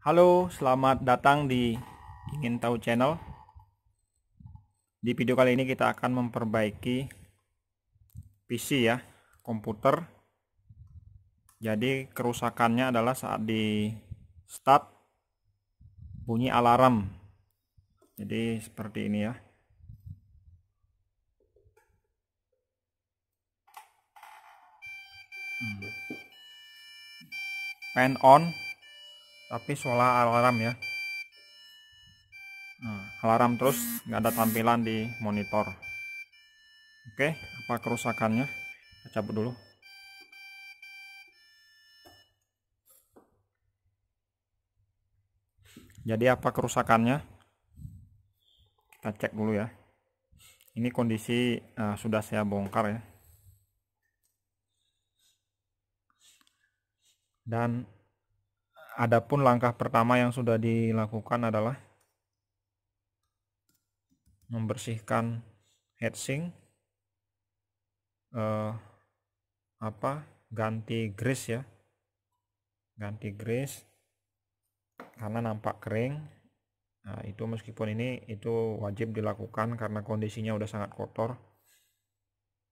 Halo, selamat datang di Ingin Tahu Channel. Di video kali ini kita akan memperbaiki PC ya, komputer. Jadi kerusakannya adalah saat di start bunyi alarm. Jadi seperti ini ya. Pen hmm. on tapi suara alarm ya nah, alarm terus nggak ada tampilan di monitor oke apa kerusakannya kita cabut dulu jadi apa kerusakannya kita cek dulu ya ini kondisi uh, sudah saya bongkar ya dan adapun langkah pertama yang sudah dilakukan adalah membersihkan heatsink eh, apa ganti grease ya ganti grease karena nampak kering nah, itu meskipun ini itu wajib dilakukan karena kondisinya udah sangat kotor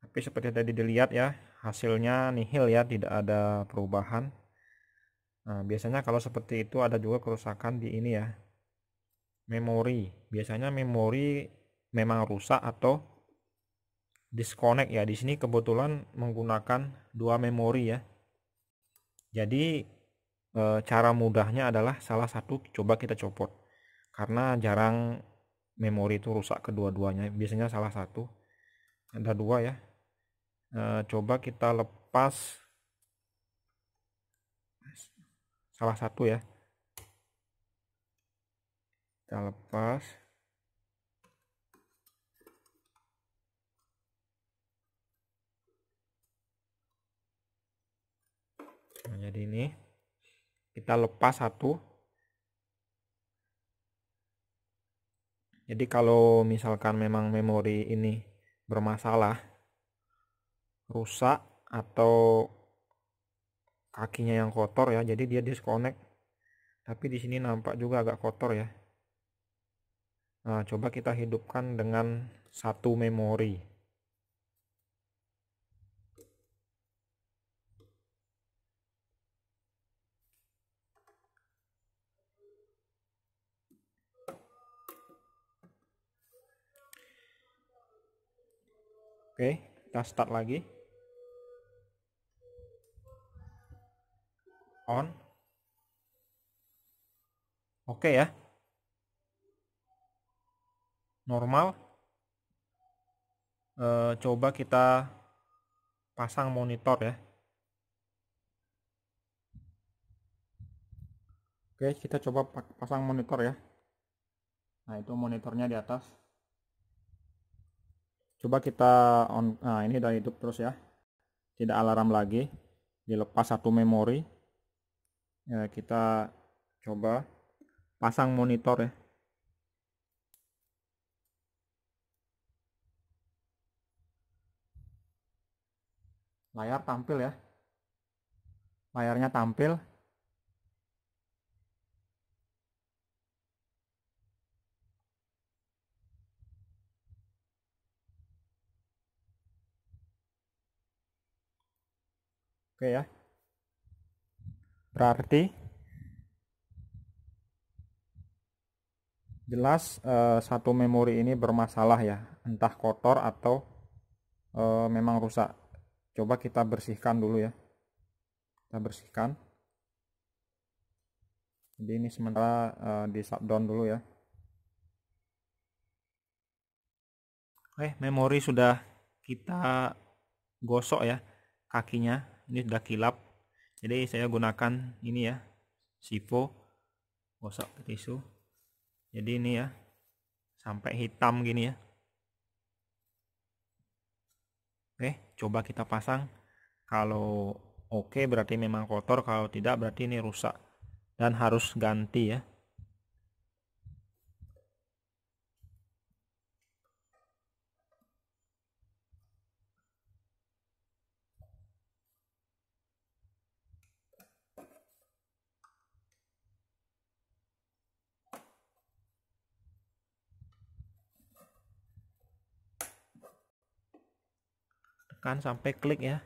tapi seperti tadi dilihat ya hasilnya nihil ya tidak ada perubahan Nah, biasanya kalau seperti itu ada juga kerusakan di ini ya. Memori. Biasanya memori memang rusak atau disconnect ya. Di sini kebetulan menggunakan dua memori ya. Jadi eh, cara mudahnya adalah salah satu coba kita copot. Karena jarang memori itu rusak kedua-duanya. Biasanya salah satu. Ada dua ya. Eh, coba kita lepas salah satu ya kita lepas nah, jadi ini kita lepas satu jadi kalau misalkan memang memori ini bermasalah rusak atau kakinya yang kotor ya jadi dia disconnect tapi di sini nampak juga agak kotor ya nah coba kita hidupkan dengan satu memori Oke, kita start lagi. on oke okay ya normal e, coba kita pasang monitor ya oke okay, kita coba pasang monitor ya nah itu monitornya di atas coba kita on nah ini udah hidup terus ya tidak alarm lagi dilepas satu memori ya kita coba pasang monitor ya layar tampil ya layarnya tampil oke ya berarti jelas eh, satu memori ini bermasalah ya entah kotor atau eh, memang rusak coba kita bersihkan dulu ya kita bersihkan jadi ini sementara eh, di shutdown dulu ya oke memori sudah kita gosok ya kakinya ini sudah kilap jadi saya gunakan ini ya sipo gosok tisu jadi ini ya sampai hitam gini ya oke coba kita pasang kalau oke berarti memang kotor kalau tidak berarti ini rusak dan harus ganti ya tekan sampai klik ya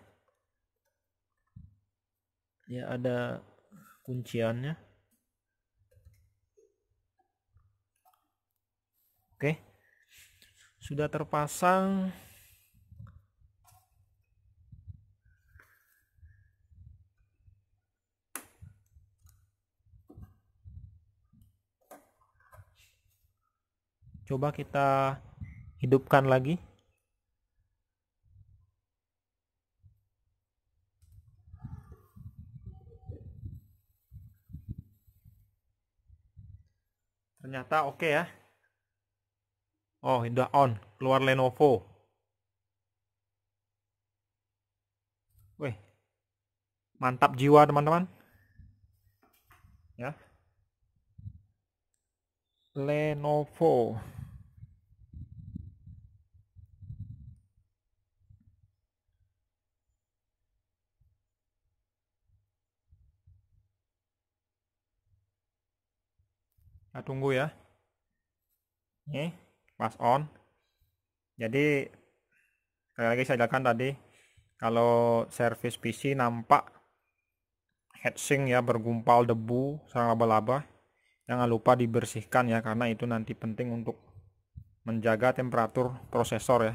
ya ada kunciannya oke sudah terpasang coba kita hidupkan lagi ternyata oke okay ya oh udah on keluar Lenovo weh mantap jiwa teman-teman ya Lenovo Kita nah, tunggu ya. Ini pas on. Jadi sekali lagi saya jelaskan tadi kalau service PC nampak heatsink ya bergumpal debu sarang laba-laba jangan lupa dibersihkan ya karena itu nanti penting untuk menjaga temperatur prosesor ya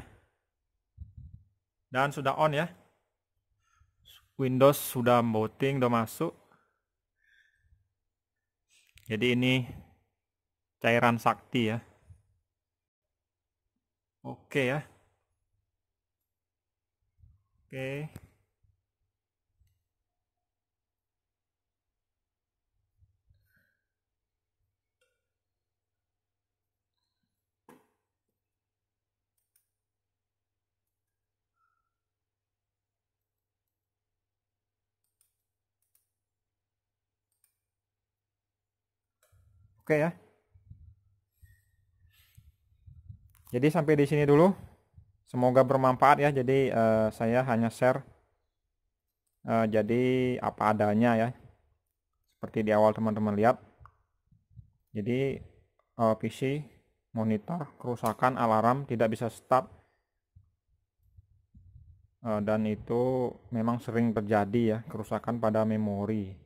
dan sudah on ya Windows sudah booting sudah masuk jadi ini cairan sakti ya. Oke ya. Oke. Oke ya. jadi sampai di sini dulu semoga bermanfaat ya jadi uh, saya hanya share uh, jadi apa adanya ya seperti di awal teman-teman lihat jadi uh, PC monitor kerusakan alarm tidak bisa stop. uh, dan itu memang sering terjadi ya kerusakan pada memori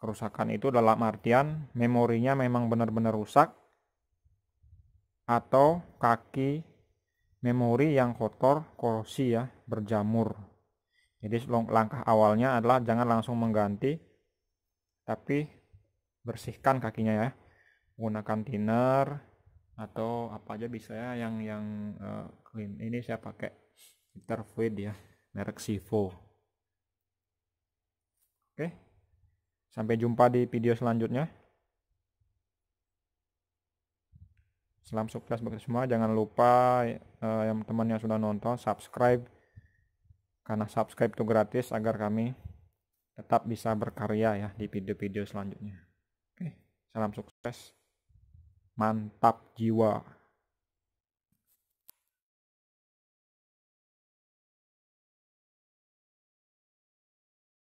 kerusakan itu dalam artian memorinya memang benar-benar rusak atau kaki memori yang kotor korosi ya berjamur jadi langkah awalnya adalah jangan langsung mengganti tapi bersihkan kakinya ya menggunakan thinner atau apa aja bisa ya yang yang uh, clean ini saya pakai filter fluid ya merek Sivo oke sampai jumpa di video selanjutnya Salam sukses bagi semua. Jangan lupa uh, yang teman yang sudah nonton subscribe karena subscribe itu gratis agar kami tetap bisa berkarya ya di video-video selanjutnya. Oke, salam sukses. Mantap jiwa.